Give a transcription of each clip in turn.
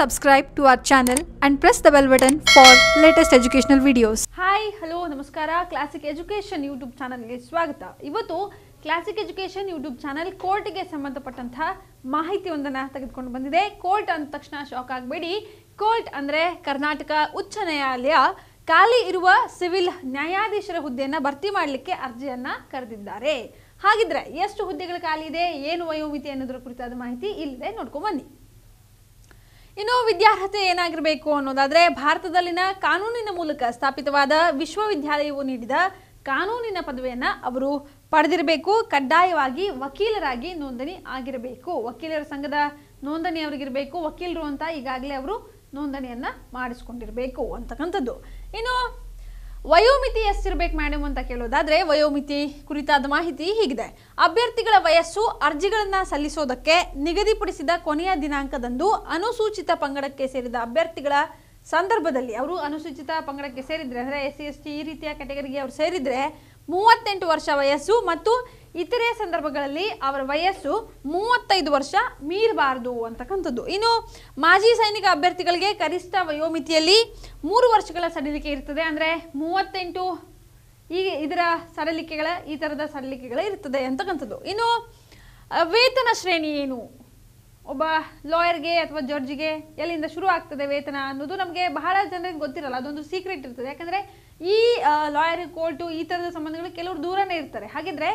subscribe to our channel and press the bell button for latest educational videos hi hello ನಮಸ್ಕಾರ classic education YouTube ಚಾನಲ್ಗೆ ಸ್ವಾಗತ ಇವತ್ತು classic education YouTube channel ಕೋರ್ಟ್ಗೆ ಸಂಬಂಧಪಟ್ಟಂತಹ ಮಾಹಿತಿ ಒಂದನ್ನು ತೆಗೆದುಕೊಂಡು ಬಂದಿದೆ ಕೋರ್ಟ್ ಅಂದ ತಕ್ಷಣ ಶಾಕ್ ಆಗಬೇಡಿ ಕೋರ್ಟ್ ಅಂದರೆ ಕರ್ನಾಟಕ ಉಚ್ಚ ನ್ಯಾಯಾಲಯ ಖಾಲಿ ಇರುವ ಸಿವಿಲ್ ನ್ಯಾಯಾಧೀಶರ ಹುದ್ದೆಯನ್ನು ಭರ್ತಿ ಮಾಡಲಿಕ್ಕೆ ಅರ್ಜಿಯನ್ನು ಕರೆದಿದ್ದಾರೆ ಹಾಗಿದ್ರೆ ಎಷ್ಟು ಹುದ್ದೆಗಳ ಖಾಲಿ ಇದೆ ಏನು ವಯೋಮಿತಿ ಅನ್ನೋದ್ರ ಕುರಿತಾದ ಮಾಹಿತಿ ಇಲ್ಲದೆ ನೋಡ್ಕೊಂಡು ಬನ್ನಿ ಇನ್ನು ವಿದ್ಯಾರ್ಹತೆ ಏನಾಗಿರಬೇಕು ಅನ್ನೋದಾದರೆ ಭಾರತದಲ್ಲಿನ ಕಾನೂನಿನ ಮೂಲಕ ಸ್ಥಾಪಿತವಾದ ವಿಶ್ವವಿದ್ಯಾಲಯವು ನೀಡಿದ ಕಾನೂನಿನ ಪದವಿಯನ್ನು ಅವರು ಪಡೆದಿರಬೇಕು ಕಡ್ಡಾಯವಾಗಿ ವಕೀಲರಾಗಿ ನೋಂದಣಿ ಆಗಿರಬೇಕು ವಕೀಲರ ಸಂಘದ ನೋಂದಣಿ ಅವರಿಗಿರಬೇಕು ವಕೀಲರು ಅಂತ ಈಗಾಗಲೇ ಅವರು ನೋಂದಣಿಯನ್ನ ಮಾಡಿಸ್ಕೊಂಡಿರಬೇಕು ಅಂತಕ್ಕಂಥದ್ದು ಇನ್ನು ವಯೋಮಿತಿ ಎಷ್ಟಿರ್ಬೇಕು ಮೇಡಮ್ ಅಂತ ಕೇಳೋದಾದ್ರೆ ವಯೋಮಿತಿ ಕುರಿತಾದ ಮಾಹಿತಿ ಹೀಗಿದೆ ಅಭ್ಯರ್ಥಿಗಳ ವಯಸ್ಸು ಅರ್ಜಿಗಳನ್ನು ಸಲ್ಲಿಸೋದಕ್ಕೆ ನಿಗದಿಪಡಿಸಿದ ಕೊನೆಯ ದಿನಾಂಕದಂದು ಅನುಸೂಚಿತ ಪಂಗಡಕ್ಕೆ ಸೇರಿದ ಅಭ್ಯರ್ಥಿಗಳ ಸಂದರ್ಭದಲ್ಲಿ ಅವರು ಅನುಸೂಚಿತ ಪಂಗಡಕ್ಕೆ ಸೇರಿದರೆ ಅಂದರೆ ಎಸ್ ಸಿ ಎಸ್ ಟಿ ಈ ರೀತಿಯ ಕ್ಯಾಟಗರಿಗೆ ಅವರು ಸೇರಿದರೆ ಮೂವತ್ತೆಂಟು ವರ್ಷ ವಯಸ್ಸು ಮತ್ತು ಇತರೆ ಸಂದರ್ಭಗಳಲ್ಲಿ ಅವರ ವಯಸ್ಸು ಮೂವತ್ತೈದು ವರ್ಷ ಮೀರಬಾರದು ಅಂತಕ್ಕಂಥದ್ದು ಇನ್ನು ಮಾಜಿ ಸೈನಿಕ ಅಭ್ಯರ್ಥಿಗಳಿಗೆ ಕನಿಷ್ಠ ವಯೋಮಿತಿಯಲ್ಲಿ ಮೂರು ವರ್ಷಗಳ ಸಡಿಲಿಕೆ ಇರ್ತದೆ ಅಂದರೆ ಮೂವತ್ತೆಂಟು ಈ ಇದರ ಸಡಲಿಕೆಗಳ ಈ ಥರದ ಸಡಲಿಕೆಗಳ ಇರ್ತದೆ ಅಂತಕ್ಕಂಥದ್ದು ಇನ್ನು ವೇತನ ಶ್ರೇಣಿ ಏನು ಒಬ್ಬ ಲಾಯರ್ಗೆ ಅಥವಾ ಜಡ್ಜ್ಗೆ ಎಲ್ಲಿಂದ ಶುರು ಆಗ್ತದೆ ವೇತನ ಅನ್ನೋದು ನಮಗೆ ಬಹಳ ಜನರಿಗೆ ಗೊತ್ತಿರಲ್ಲ ಅದೊಂದು ಸೀಕ್ರೆಟ್ ಇರ್ತದೆ ಯಾಕಂದರೆ ಈ ಲಾಯರ್ ಕೋರ್ಟು ಈ ಥರದ ಸಂಬಂಧಗಳು ಕೆಲವರು ದೂರನೇ ಇರ್ತಾರೆ ಹಾಗಿದ್ರೆ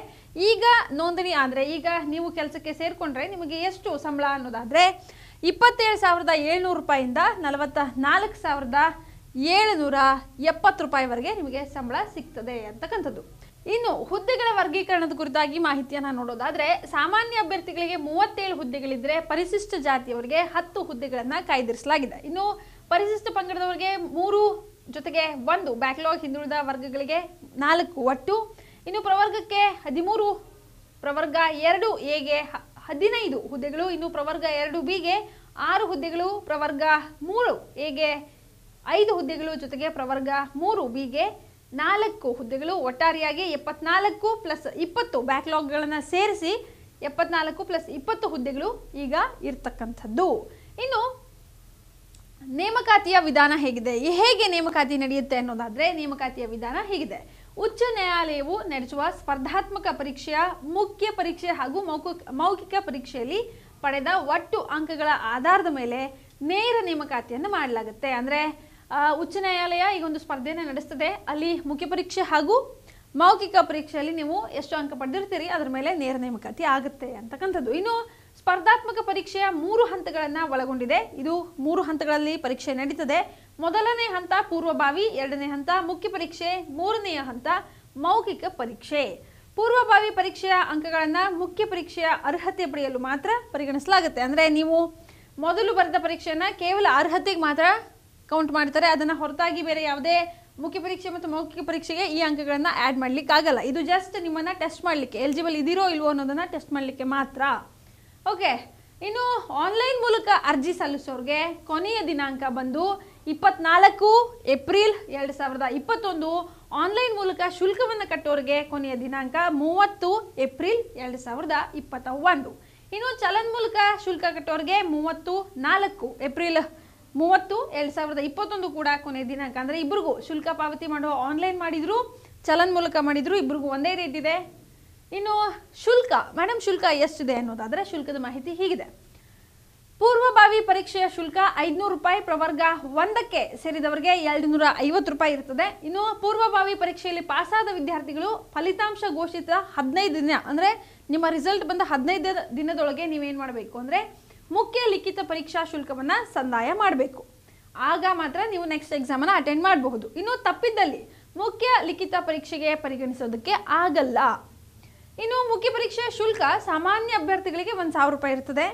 ಈಗ ನೋಂದಣಿ ಆದರೆ ಈಗ ನೀವು ಕೆಲಸಕ್ಕೆ ಸೇರಿಕೊಂಡ್ರೆ ನಿಮಗೆ ಎಷ್ಟು ಸಂಬಳ ಅನ್ನೋದಾದರೆ ಇಪ್ಪತ್ತೇಳು ಸಾವಿರದ ಏಳ್ನೂರು ರೂಪಾಯಿಂದ ನಲವತ್ತ ನಾಲ್ಕು ಸಾವಿರದ ಏಳುನೂರ ಎಪ್ಪತ್ತು ರೂಪಾಯಿವರೆಗೆ ನಿಮಗೆ ಸಂಬಳ ಸಿಗ್ತದೆ ಅಂತಕ್ಕಂಥದ್ದು ಇನ್ನು ಹುದ್ದೆಗಳ ವರ್ಗೀಕರಣದ ಕುರಿತಾಗಿ ಮಾಹಿತಿಯನ್ನು ನೋಡೋದಾದ್ರೆ ಸಾಮಾನ್ಯ ಅಭ್ಯರ್ಥಿಗಳಿಗೆ ಮೂವತ್ತೇಳು ಹುದ್ದೆಗಳಿದ್ರೆ ಪರಿಶಿಷ್ಟ ಜಾತಿಯವರಿಗೆ ಹತ್ತು ಹುದ್ದೆಗಳನ್ನು ಕಾಯ್ದಿರಿಸಲಾಗಿದೆ ಇನ್ನು ಪರಿಶಿಷ್ಟ ಪಂಗಡದವರಿಗೆ ಮೂರು ಜೊತೆಗೆ ಒಂದು ಬ್ಯಾಕ್ಲಾಗ್ ಹಿಂದುಳಿದ ವರ್ಗಗಳಿಗೆ ನಾಲ್ಕು ಒಟ್ಟು ಇನ್ನು ಪ್ರವರ್ಗಕ್ಕೆ ಹದಿಮೂರು ಪ್ರವರ್ಗ ಎರಡು ಎಗೆ ಹದಿನೈದು ಹುದ್ದೆಗಳು ಇನ್ನು ಪ್ರವರ್ಗ ಎರಡು ಬಿಗೆ ಆರು ಹುದ್ದೆಗಳು ಪ್ರವರ್ಗ ಮೂರು ಎಗೆ ಐದು ಹುದ್ದೆಗಳು ಜೊತೆಗೆ ಪ್ರವರ್ಗ ಮೂರು ಬಿಗೆ ನಾಲ್ಕು ಹುದ್ದೆಗಳು ಒಟ್ಟಾರೆಯಾಗಿ ಎಪ್ಪತ್ನಾಲ್ಕು ಪ್ಲಸ್ ಇಪ್ಪತ್ತು ಬ್ಯಾಕ್ಲಾಗ್ಗಳನ್ನು ಸೇರಿಸಿ ಎಪ್ಪತ್ನಾಲ್ಕು ಪ್ಲಸ್ ಇಪ್ಪತ್ತು ಹುದ್ದೆಗಳು ಈಗ ಇರ್ತಕ್ಕಂಥದ್ದು ಇನ್ನು ನೇಮಕಾತಿಯ ವಿಧಾನ ಹೇಗಿದೆ ಹೇಗೆ ನೇಮಕಾತಿ ನಡೆಯುತ್ತೆ ಅನ್ನೋದಾದರೆ ನೇಮಕಾತಿಯ ವಿಧಾನ ಹೇಗಿದೆ ಉಚ್ಚ ನ್ಯಾಯಾಲಯವು ನಡೆಸುವ ಸ್ಪರ್ಧಾತ್ಮಕ ಪರೀಕ್ಷೆಯ ಮುಖ್ಯ ಪರೀಕ್ಷೆ ಹಾಗೂ ಮೌಖಿಕ ಪರೀಕ್ಷೆಯಲ್ಲಿ ಪಡೆದ ಒಟ್ಟು ಅಂಕಗಳ ಆಧಾರದ ಮೇಲೆ ನೇರ ನೇಮಕಾತಿಯನ್ನು ಮಾಡಲಾಗುತ್ತೆ ಅಂದರೆ ಉಚ್ಚ ನ್ಯಾಯಾಲಯ ಈಗ ಒಂದು ಸ್ಪರ್ಧೆಯನ್ನು ನಡೆಸ್ತದೆ ಅಲ್ಲಿ ಮುಖ್ಯ ಪರೀಕ್ಷೆ ಹಾಗೂ ಮೌಖಿಕ ಪರೀಕ್ಷೆಯಲ್ಲಿ ನೀವು ಎಷ್ಟು ಅಂಕ ಪಡೆದಿರ್ತೀರಿ ಅದರ ಮೇಲೆ ನೇರ ನೇಮಕಾತಿ ಆಗುತ್ತೆ ಅಂತಕ್ಕಂಥದ್ದು ಇನ್ನು ಸ್ಪರ್ಧಾತ್ಮಕ ಪರೀಕ್ಷೆಯ ಮೂರು ಹಂತಗಳನ್ನು ಒಳಗೊಂಡಿದೆ ಇದು ಮೂರು ಹಂತಗಳಲ್ಲಿ ಪರೀಕ್ಷೆ ನಡೀತದೆ ಮೊದಲನೇ ಹಂತ ಪೂರ್ವಭಾವಿ ಎರಡನೇ ಹಂತ ಮುಖ್ಯ ಪರೀಕ್ಷೆ ಮೂರನೆಯ ಹಂತ ಮೌಖಿಕ ಪರೀಕ್ಷೆ ಪೂರ್ವಭಾವಿ ಪರೀಕ್ಷೆಯ ಅಂಕಗಳನ್ನು ಮುಖ್ಯ ಪರೀಕ್ಷೆಯ ಅರ್ಹತೆ ಪಡೆಯಲು ಮಾತ್ರ ಪರಿಗಣಿಸಲಾಗುತ್ತೆ ಅಂದರೆ ನೀವು ಮೊದಲು ಬರೆದ ಪರೀಕ್ಷೆಯನ್ನು ಕೇವಲ ಅರ್ಹತೆಗೆ ಮಾತ್ರ ಕೌಂಟ್ ಮಾಡ್ತಾರೆ ಅದನ್ನು ಹೊರತಾಗಿ ಬೇರೆ ಯಾವುದೇ ಮುಖ್ಯ ಪರೀಕ್ಷೆ ಮತ್ತು ಮೌಖಿಕ ಪರೀಕ್ಷೆಗೆ ಈ ಅಂಕಗಳನ್ನು ಆ್ಯಡ್ ಆಗಲ್ಲ ಇದು ಜಸ್ಟ್ ನಿಮ್ಮನ್ನು ಟೆಸ್ಟ್ ಮಾಡಲಿಕ್ಕೆ ಎಲಿಜಿಬಲ್ ಇದಿರೋ ಇಲ್ವೋ ಅನ್ನೋದನ್ನು ಟೆಸ್ಟ್ ಮಾಡಲಿಕ್ಕೆ ಮಾತ್ರ ಓಕೆ ಇನ್ನು ಆನ್ಲೈನ್ ಮೂಲಕ ಅರ್ಜಿ ಸಲ್ಲಿಸೋರಿಗೆ ಕೊನೆಯ ದಿನಾಂಕ ಬಂದು ಇಪ್ಪತ್ನಾಲ್ಕು ಏಪ್ರಿಲ್ ಎರಡು ಸಾವಿರದ ಇಪ್ಪತ್ತೊಂದು ಆನ್ಲೈನ್ ಮೂಲಕ ಶುಲ್ಕವನ್ನು ಕಟ್ಟೋರಿಗೆ ಕೊನೆಯ ದಿನಾಂಕ ಮೂವತ್ತು ಏಪ್ರಿಲ್ ಎರಡು ಸಾವಿರದ ಇಪ್ಪತ್ತ ಒಂದು ಇನ್ನು ಚಲನ್ ಮೂಲಕ ಶುಲ್ಕ ಕಟ್ಟೋರಿಗೆ ಮೂವತ್ತು ನಾಲ್ಕು ಏಪ್ರಿಲ್ ಮೂವತ್ತು ಎರಡ್ ಸಾವಿರದ ಇಪ್ಪತ್ತೊಂದು ಕೂಡ ಕೊನೆ ದಿನಾಂಕ ಅಂದ್ರೆ ಇಬ್ಬರಿಗೂ ಶುಲ್ಕ ಪಾವತಿ ಮಾಡುವ ಆನ್ಲೈನ್ ಮಾಡಿದ್ರು ಚಲನ್ ಮೂಲಕ ಮಾಡಿದ್ರು ಇಬ್ಬರಿಗೂ ಒಂದೇ ರೀತಿ ಇದೆ ಇನ್ನು ಶುಲ್ಕ ಮೇಡಮ್ ಶುಲ್ಕ ಎಷ್ಟಿದೆ ಅನ್ನೋದಾದ್ರೆ ಶುಲ್ಕದ ಮಾಹಿತಿ ಹೀಗಿದೆ ಪೂರ್ವಭಾವಿ ಪರೀಕ್ಷೆಯ ಶುಲ್ಕ ಐದುನೂರು ರೂಪಾಯಿ ಪ್ರವರ್ಗ ಒಂದಕ್ಕೆ ಸೇರಿದವರಿಗೆ ಎರಡು ನೂರ ಐವತ್ತು ರೂಪಾಯಿ ಇರ್ತದೆ ಇನ್ನು ಪೂರ್ವಭಾವಿ ಪರೀಕ್ಷೆಯಲ್ಲಿ ಪಾಸಾದ ವಿದ್ಯಾರ್ಥಿಗಳು ಫಲಿತಾಂಶ ಘೋಷಿತ ಹದಿನೈದು ದಿನ ಅಂದ್ರೆ ನಿಮ್ಮ ರಿಸಲ್ಟ್ ಬಂದ ಹದಿನೈದು ದಿನದೊಳಗೆ ನೀವೇನ್ ಮಾಡಬೇಕು ಅಂದ್ರೆ ಮುಖ್ಯ ಲಿಖಿತ ಪರೀಕ್ಷಾ ಶುಲ್ಕವನ್ನು ಸಂದಾಯ ಮಾಡಬೇಕು ಆಗ ಮಾತ್ರ ನೀವು ನೆಕ್ಸ್ಟ್ ಎಕ್ಸಾಮನ್ನು ಅಟೆಂಡ್ ಮಾಡಬಹುದು ಇನ್ನು ತಪ್ಪಿದ್ದಲ್ಲಿ ಮುಖ್ಯ ಲಿಖಿತ ಪರೀಕ್ಷೆಗೆ ಪರಿಗಣಿಸೋದಕ್ಕೆ ಆಗಲ್ಲ ಇನ್ನು ಮುಖ್ಯ ಪರೀಕ್ಷೆಯ ಶುಲ್ಕ ಸಾಮಾನ್ಯ ಅಭ್ಯರ್ಥಿಗಳಿಗೆ ಒಂದು ಸಾವಿರ ರೂಪಾಯಿ ಇರ್ತದೆ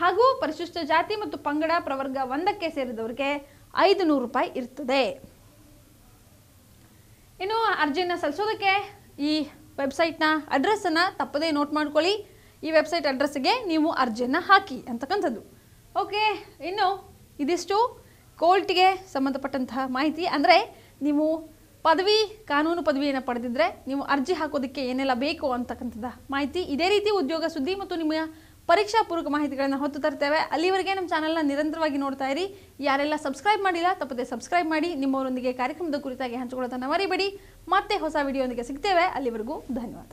ಹಾಗೂ ಪರಿಶಿಷ್ಟ ಜಾತಿ ಮತ್ತು ಪಂಗಡ ಪ್ರವರ್ಗ ಒಂದಕ್ಕೆ ಸೇರಿದವರಿಗೆ ಐದು ನೂರು ರೂಪಾಯಿ ಇರ್ತದೆ ಇನ್ನು ಅರ್ಜಿಯನ್ನು ಸಲ್ಲಿಸೋದಕ್ಕೆ ಈ ವೆಬ್ಸೈಟ್ನ ಅಡ್ರೆಸ್ಸನ್ನು ತಪ್ಪದೇ ನೋಟ್ ಮಾಡ್ಕೊಳ್ಳಿ ಈ ವೆಬ್ಸೈಟ್ ಅಡ್ರೆಸ್ಗೆ ನೀವು ಅರ್ಜಿಯನ್ನು ಹಾಕಿ ಅಂತಕ್ಕಂಥದ್ದು ಓಕೆ ಇನ್ನು ಇದಿಷ್ಟು ಕೋರ್ಟ್ಗೆ ಸಂಬಂಧಪಟ್ಟಂತಹ ಮಾಹಿತಿ ಅಂದರೆ ನೀವು ಪದವಿ ಕಾನೂನು ಪದವಿಯನ್ನು ಪಡೆದಿದ್ದರೆ ನೀವು ಅರ್ಜಿ ಹಾಕೋದಕ್ಕೆ ಏನೆಲ್ಲ ಬೇಕು ಅಂತಕ್ಕಂಥದ್ದು ಮಾಹಿತಿ ಇದೇ ರೀತಿ ಉದ್ಯೋಗ ಸುದ್ದಿ ಮತ್ತು ನಿಮ್ಮ ಪರೀಕ್ಷಾ ಪೂರ್ವಕ ಮಾಹಿತಿಗಳನ್ನು ಹೊತ್ತು ತರ್ತೇವೆ ಅಲ್ಲಿವರೆಗೆ ನಮ್ಮ ಚಾನಲ್ನ ನಿರಂತರವಾಗಿ ನೋಡ್ತಾ ಇರಿ ಯಾರೆಲ್ಲ ಸಬ್ಸ್ಕ್ರೈಬ್ ಮಾಡಿಲ್ಲ ತಪ್ಪದೆ ಸಬ್ಸ್ಕ್ರೈಬ್ ಮಾಡಿ ನಿಮ್ಮವರೊಂದಿಗೆ ಕಾರ್ಯಕ್ರಮದ ಕುರಿತಾಗಿ ಹಂಚಿಕೊಳ್ಳೋದನ್ನು ಮರಿಬೇಡಿ ಮತ್ತೆ ಹೊಸ ವಿಡಿಯೋದೊಂದಿಗೆ ಸಿಗ್ತೇವೆ ಅಲ್ಲಿವರೆಗೂ ಧನ್ಯವಾದ